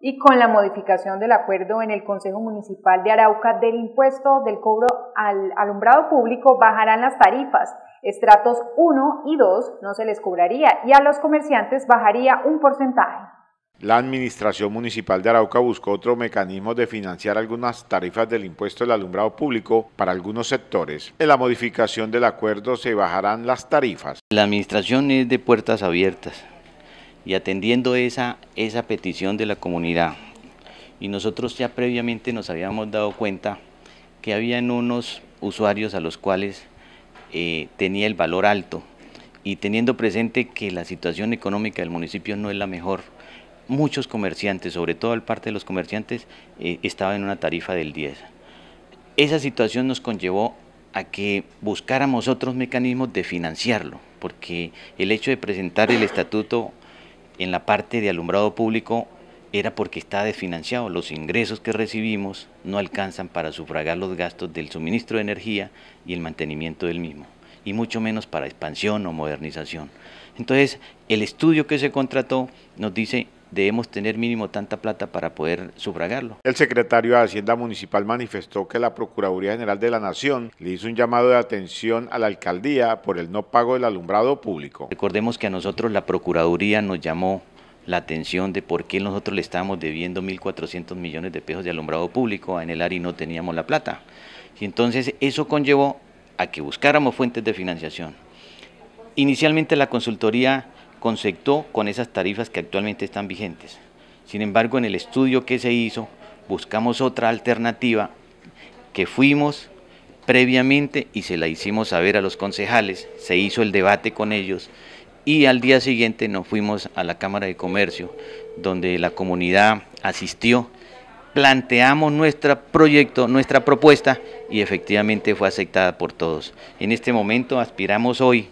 y con la modificación del acuerdo en el Consejo Municipal de Arauca del impuesto del cobro al alumbrado público bajarán las tarifas. Estratos 1 y 2 no se les cobraría y a los comerciantes bajaría un porcentaje. La Administración Municipal de Arauca buscó otro mecanismo de financiar algunas tarifas del impuesto del alumbrado público para algunos sectores. En la modificación del acuerdo se bajarán las tarifas. La Administración es de puertas abiertas y atendiendo esa, esa petición de la comunidad. Y nosotros ya previamente nos habíamos dado cuenta que habían unos usuarios a los cuales eh, tenía el valor alto y teniendo presente que la situación económica del municipio no es la mejor, muchos comerciantes, sobre todo el parte de los comerciantes, eh, estaban en una tarifa del 10. Esa situación nos conllevó a que buscáramos otros mecanismos de financiarlo, porque el hecho de presentar el estatuto en la parte de alumbrado público era porque está desfinanciado. Los ingresos que recibimos no alcanzan para sufragar los gastos del suministro de energía y el mantenimiento del mismo, y mucho menos para expansión o modernización. Entonces, el estudio que se contrató nos dice debemos tener mínimo tanta plata para poder sufragarlo. El secretario de Hacienda Municipal manifestó que la Procuraduría General de la Nación le hizo un llamado de atención a la alcaldía por el no pago del alumbrado público. Recordemos que a nosotros la Procuraduría nos llamó la atención de por qué nosotros le estábamos debiendo 1.400 millones de pesos de alumbrado público en el área y no teníamos la plata. Y entonces eso conllevó a que buscáramos fuentes de financiación. Inicialmente la consultoría conceptó con esas tarifas que actualmente están vigentes. Sin embargo, en el estudio que se hizo, buscamos otra alternativa que fuimos previamente y se la hicimos saber a los concejales, se hizo el debate con ellos y al día siguiente nos fuimos a la Cámara de Comercio, donde la comunidad asistió, planteamos nuestro proyecto, nuestra propuesta y efectivamente fue aceptada por todos. En este momento aspiramos hoy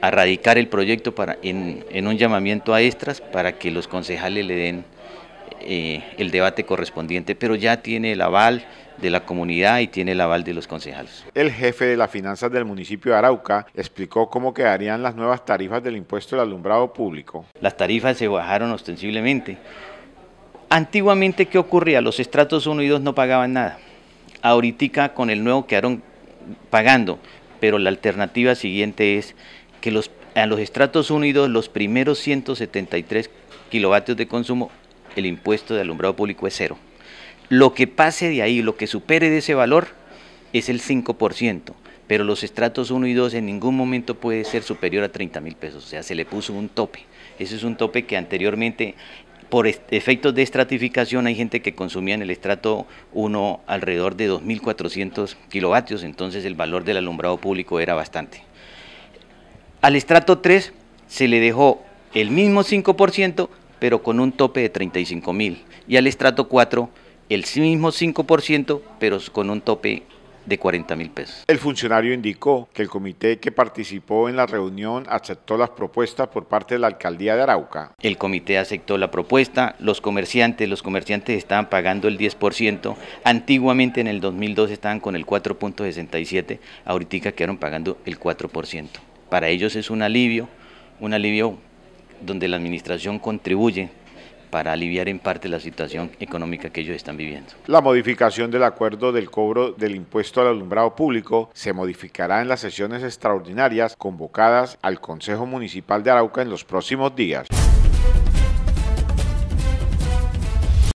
a radicar el proyecto para, en, un llamamiento a extras para que los concejales le den eh, el debate correspondiente, pero ya tiene el aval de la comunidad y tiene el aval de los concejales. El jefe de las finanzas del municipio de Arauca explicó cómo quedarían las nuevas tarifas del impuesto al alumbrado público. Las tarifas se bajaron ostensiblemente. Antiguamente, ¿qué ocurría? Los estratos 1 y 2 no pagaban nada. Ahorita con el nuevo quedaron pagando, pero la alternativa siguiente es que a los estratos unidos los primeros 173 kilovatios de consumo, el impuesto de alumbrado público es cero. Lo que pase de ahí, lo que supere de ese valor, es el 5%, pero los estratos 1 y 2 en ningún momento puede ser superior a 30 mil pesos, o sea, se le puso un tope. Ese es un tope que anteriormente, por efectos de estratificación, hay gente que consumía en el estrato 1 alrededor de 2.400 kilovatios, entonces el valor del alumbrado público era bastante. Al estrato 3 se le dejó el mismo 5%, pero con un tope de 35 mil. Y al estrato 4 el mismo 5%, pero con un tope de 40 mil pesos. El funcionario indicó que el comité que participó en la reunión aceptó las propuestas por parte de la alcaldía de Arauca. El comité aceptó la propuesta, los comerciantes, los comerciantes estaban pagando el 10%, antiguamente en el 2002 estaban con el 4.67, ahorita quedaron pagando el 4%. Para ellos es un alivio, un alivio donde la administración contribuye para aliviar en parte la situación económica que ellos están viviendo. La modificación del acuerdo del cobro del impuesto al alumbrado público se modificará en las sesiones extraordinarias convocadas al Consejo Municipal de Arauca en los próximos días.